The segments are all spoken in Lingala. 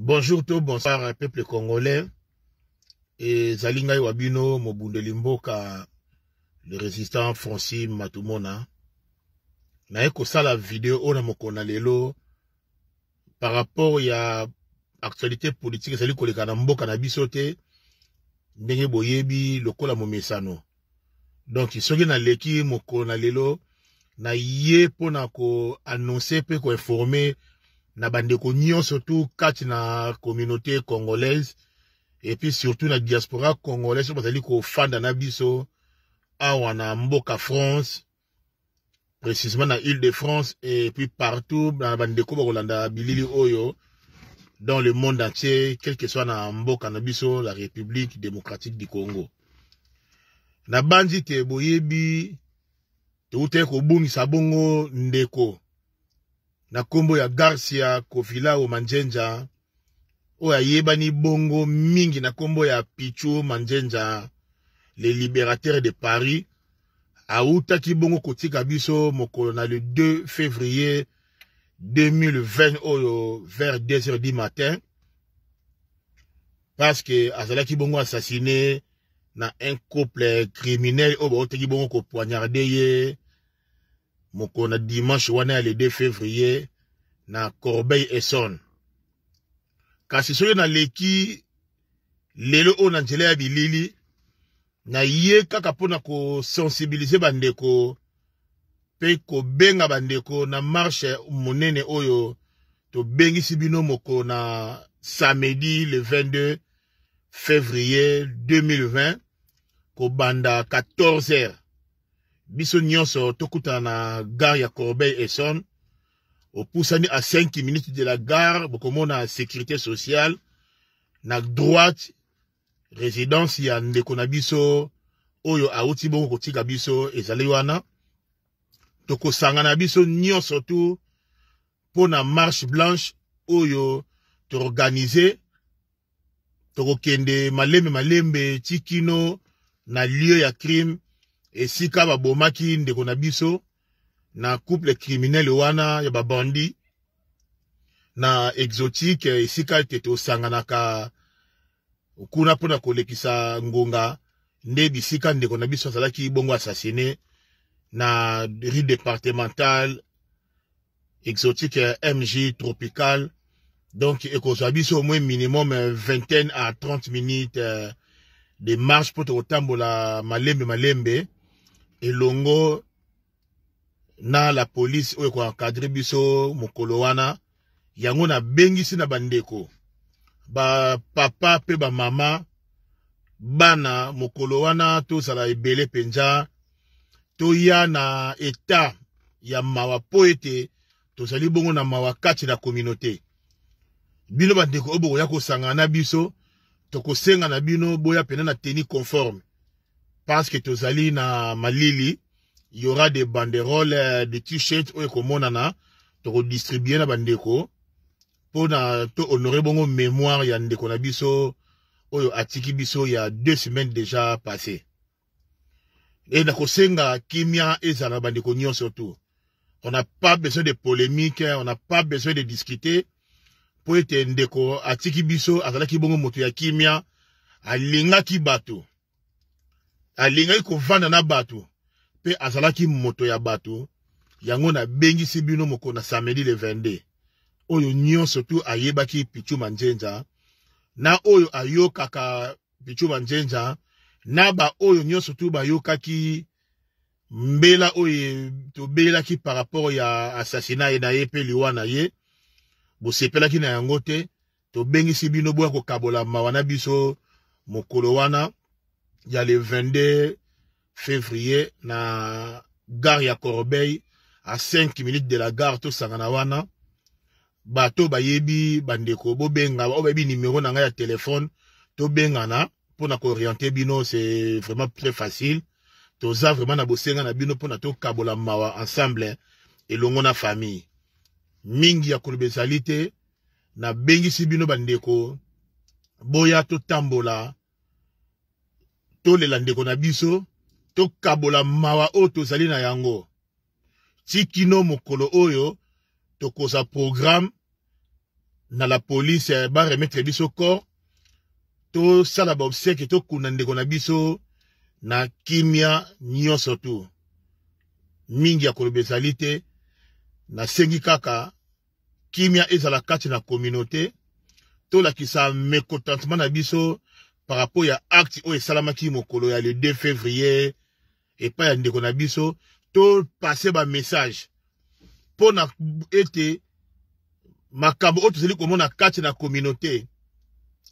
bonjour tout, bonsoir peuple congolais et Zalinga yuabino, Mobundelimboka, le résistant francis matumona Na eko video la vidéo on a par rapport à actualité politique ezali koleka na la na biso que le boyebi lokola momesano donc soki naleki mokonalelo na lelo ko annonce, pe ko informer na bandeko nyon surtout quatre na communauté congolaise et puis surtout na diaspora congolaise oyo ko fanda na biso awa na mboka france précisément na île de france et puis partout na bandeko bakolanda bilili oyo dans le monde entier quel que soit na mboka na biso la république démocratique du congo Na bandi te boyebi ko kobongisa bongo ndeko na nkombo ya garcia kofilao manjenja oyo ayebani bongo mingi na nkombo ya pichu manjenja le libérateur de paris awutaki bongo kotika biso mokolo na le 2 février 2020 oyo vers 2h du matin parce que azalaki bongo assassiné na un couple criminel oyo baotaki bongo kopoignarde ye mokona dimanche wana ya le 2 février na corbeille essone kasi soki naleki lelo oyo na nzela ya bilili naye kaka mpo na kosensibilize bandeko mpe kobenga bandeko na marshe monene oyo tobengisi bino moko na samedi le 22 février 2020 kobanda 14 heures biso nyonso tokutana na gare ya corbeil essonne opusani à 5 minutes de la gare bokomona sécurité sociale na droite résidence ya ndeko na biso oyo auti bongo kotika biso ezali wana tokosangana biso nyonso tu mpo na marche blanche oyo toorganize tokokende malembe malembe ti kino na lieu ya crime esika babomaki ndeko na biso na couple criminel wana ya babandi na exotique esika ete tosanganaka kuna mpona kolekisa ngonga nde bisika ndeko na biso azalaki bongo assassine na rue départementale exotique mj tropical, donc ekozwa au moins minimum vingtaine à trente minutes euh, de marche mpo tokotambola malembe malembe elongo na la polisi oyo ekoakadre biso mokolo wana yango nabengisi na bandeko bapapa mpe bamama bana mokolo wana tozala ebele mpenza toya na eta ya mawa mpo ete tozali bongo na mawa kati na kominauté bino bandeko oyo bokoya kosangana na biso tokosenga na bino boya pena na teni conforme parce que tozali na malili il y aura des banderoles euh, des t-shirts oyo ekomonana distribuer na bandeko pour na to honorer bongo mémoire ya ndeko na biso oyo atiki biso ya deux semaines déjà passé et na kosenga kimia ezala na bandeko nyonso surtout. on n'a pas besoin de polémique on n'a pas besoin de discuter pour ete ndeko atiki biso ki bongo moto ya kimia ki bato alingaki kovanda na bato mpe azalaki moto ya bato yango nabengisi bino moko na samedi le 22 oyo nyonso tu ayebaki pichu manjenja na oyo ayokaka pichu manjenja na baoyo nyonso tu bayokaki mbela oyo tobelelaki par rapport ya asasina ye na ye mpe liwa na ye bosepelaki na yango te tobengisi bino boya kokabola mawa na biso mokolo wana ya le 22 février na gare ya Corbeil à 5 minutes de la gare tosangana wana bato bayebi bandeko bobenga oyo bayebi numéro na ngai ya telefone tobengana mpona kooriente bino c'est vraiment très facile toza vraiment na bosenga na bino mpona tokabola mawa ensemble eh, elongo na famille mingi ya koloba ezali te nabengisi bino bandeko boya totambola tolela ndeko na biso tokabola mawa oyo tozali na yango ti kino mokolo oyo tokozwa programe na la polise baremetre biso corps tosala baobseke tokunda ndeko na biso na kimia nyonso tu mingi ya koloba ezali te nasengi kaka kimia ezala kati na kominauté tolakisa mécontentement na biso par rapport ya acte oyo esalamaki mokolo ya le 2 février epai ya ndeko na biso topase bamessage mpo na ete makambo oyo tozali komona kati na communauté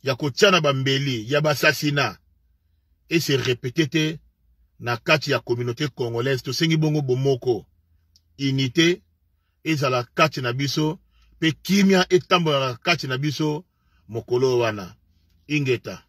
ya kotia na bambeli ya basasina ese repete te na kati ya communauté congolaise tosengi bongo bomoko unité ezala kati na biso mpe kimia etambolaka kati na biso mokolo wana ingeta